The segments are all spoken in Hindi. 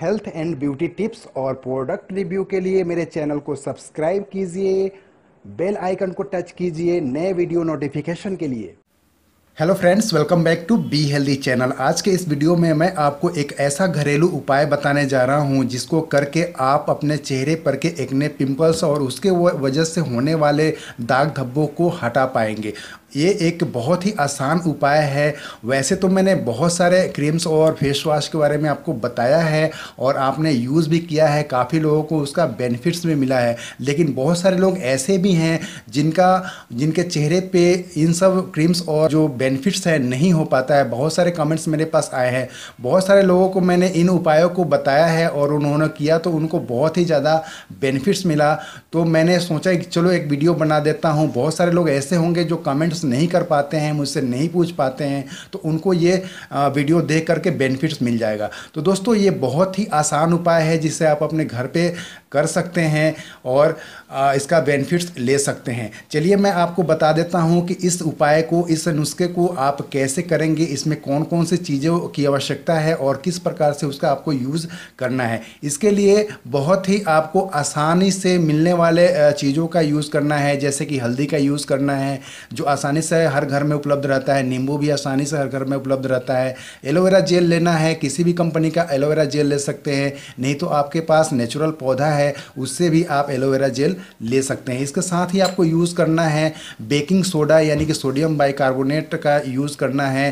हेल्थ एंड ब्यूटी टिप्स और प्रोडक्ट रिव्यू के लिए मेरे चैनल को सब्सक्राइब कीजिए बेल आइकन को टच कीजिए नए वीडियो नोटिफिकेशन के लिए hello friends welcome back to be healthy channel आज के इस वीडियो में मैं आपको एक ऐसा घरेलू उपाय बताने जा रहा हूं जिसको करके आप अपने चेहरे पर के एकने पिंपल्स और उसके वजह से होने वाले दाग धब्बों को हटा पाएंगे ये एक बहुत ही आसान उपाय है वैसे तो मैंने बहुत सारे क्रीम्स और फेस वॉश के बारे में आपको बताया है और आपने यूज़ भी किया है काफ़ी लोगों को उसका बेनिफिट्स भी मिला है लेकिन बहुत सारे लोग ऐसे भी हैं जिनका जिनके चेहरे पे इन सब क्रीम्स और जो बेनिफिट्स हैं नहीं हो पाता है बहुत सारे कमेंट्स मेरे पास आए हैं बहुत सारे लोगों को मैंने इन उपायों को बताया है और उन्होंने किया तो उनको बहुत ही ज़्यादा बेनिफिट्स मिला तो मैंने सोचा कि चलो एक वीडियो बना देता हूँ बहुत सारे लोग ऐसे होंगे जो कमेंट्स एक्सेस नहीं कर पाते हैं मुझसे नहीं पूछ पाते हैं तो उनको ये वीडियो देख करके बेनिफिट्स मिल जाएगा तो दोस्तों ये बहुत ही आसान उपाय है जिससे आप अपने घर पर कर सकते हैं और इसका बेनिफिट्स ले सकते हैं चलिए मैं आपको बता देता हूँ कि इस उपाय को इस नुस्खे को आप कैसे करेंगे इसमें कौन कौन सी चीज़ों की आवश्यकता है और किस प्रकार से उसका आपको यूज़ करना है इसके लिए बहुत ही आपको आसानी से मिलने वाले चीज़ों का यूज़ करना है जैसे कि हल्दी का यूज़ करना है जो आसानी से हर घर में उपलब्ध रहता है नींबू भी आसानी से हर घर में उपलब्ध रहता है एलोवेरा जेल लेना है किसी भी कंपनी का एलोवेरा जेल ले सकते हैं नहीं तो आपके पास नेचुरल पौधा है है उससे भी आप एलोवेरा जेल ले सकते हैं इसके साथ ही आपको यूज़ करना है बेकिंग सोडा यानी कि सोडियम बाइकार्बोनेट का यूज़ करना है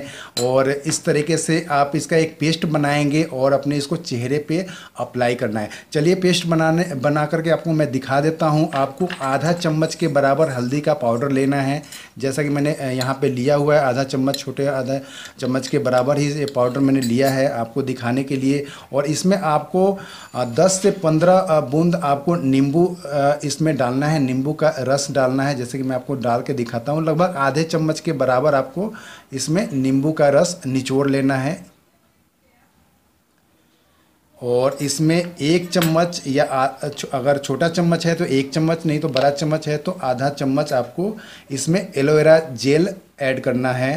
और इस तरीके से आप इसका एक पेस्ट बनाएंगे और अपने इसको चेहरे पे अप्लाई करना है चलिए पेस्ट बनाने बना करके आपको मैं दिखा देता हूँ आपको आधा चम्मच के बराबर हल्दी का पाउडर लेना है जैसा कि मैंने यहाँ पे लिया हुआ है आधा चम्मच छोटे आधा चम्मच के बराबर ही पाउडर मैंने लिया है आपको दिखाने के लिए और इसमें आपको दस से पंद्रह बूंद आपको नींबू इसमें डालना है नींबू का रस डालना है जैसे कि मैं आपको डाल के दिखाता हूँ लगभग आधे चम्मच के बराबर आपको इसमें नींबू का रस निचोड़ लेना है और इसमें एक चम्मच या अगर छोटा चम्मच है तो एक चम्मच नहीं तो बड़ा चम्मच है तो आधा चम्मच आपको इसमें एलोवेरा जेल ऐड करना है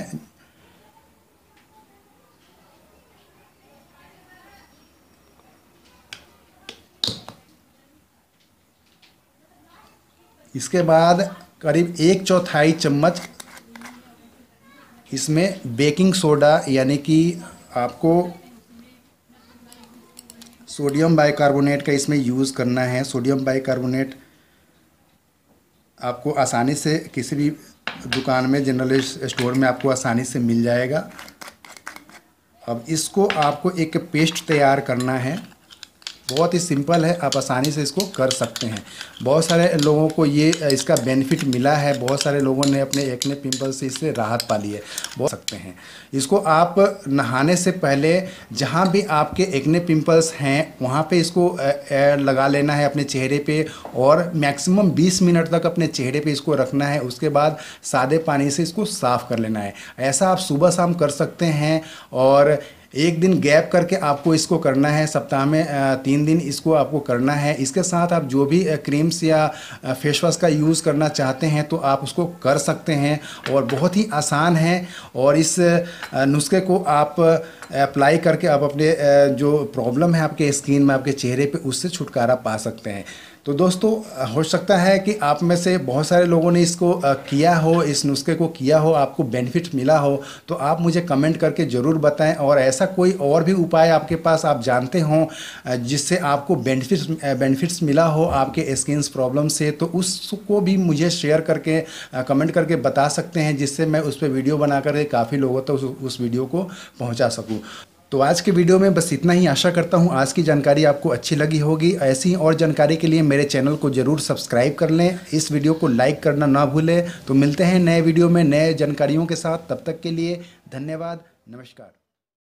इसके बाद करीब एक चौथाई चम्मच इसमें बेकिंग सोडा यानी कि आपको सोडियम बाइकार्बोनेट का इसमें यूज़ करना है सोडियम बाइकार्बोनेट आपको आसानी से किसी भी दुकान में जनरल स्टोर में आपको आसानी से मिल जाएगा अब इसको आपको एक पेस्ट तैयार करना है बहुत ही सिंपल है आप आसानी से इसको कर सकते हैं बहुत सारे लोगों को ये इसका बेनिफिट मिला है बहुत सारे लोगों ने अपने ने पिंपल से इससे राहत पा ली है बहुत सकते हैं इसको आप नहाने से पहले जहाँ भी आपके एकने पिंपल्स हैं वहाँ पे इसको लगा लेना है अपने चेहरे पे और मैक्सिमम 20 मिनट तक अपने चेहरे पे इसको रखना है उसके बाद सादे पानी से इसको साफ़ कर लेना है ऐसा आप सुबह शाम कर सकते हैं और एक दिन गैप करके आपको इसको करना है सप्ताह में तीन दिन इसको आपको करना है इसके साथ आप जो भी क्रीम्स या फेस वॉश का यूज़ करना चाहते हैं तो आप उसको कर सकते हैं और बहुत ही आसान है और इस नुस्खे को आप अप्लाई करके आप अपने जो प्रॉब्लम है आपके स्किन में आपके चेहरे पे उससे छुटकारा पा सकते हैं तो दोस्तों हो सकता है कि आप में से बहुत सारे लोगों ने इसको किया हो इस नुस्खे को किया हो आपको बेनिफिट मिला हो तो आप मुझे कमेंट करके ज़रूर बताएं और ऐसा कोई और भी उपाय आपके पास आप जानते हों जिससे आपको बेनिफिट बेनिफिट्स मिला हो आपके स्किन प्रॉब्लम से तो उसको भी मुझे शेयर करके कमेंट करके बता सकते हैं जिससे मैं उस पर वीडियो बना करके काफ़ी लोगों तक तो उस, उस वीडियो को पहुँचा सकूँ तो आज के वीडियो में बस इतना ही आशा करता हूँ आज की जानकारी आपको अच्छी लगी होगी ऐसी और जानकारी के लिए मेरे चैनल को जरूर सब्सक्राइब कर लें इस वीडियो को लाइक करना ना भूलें तो मिलते हैं नए वीडियो में नए जानकारियों के साथ तब तक के लिए धन्यवाद नमस्कार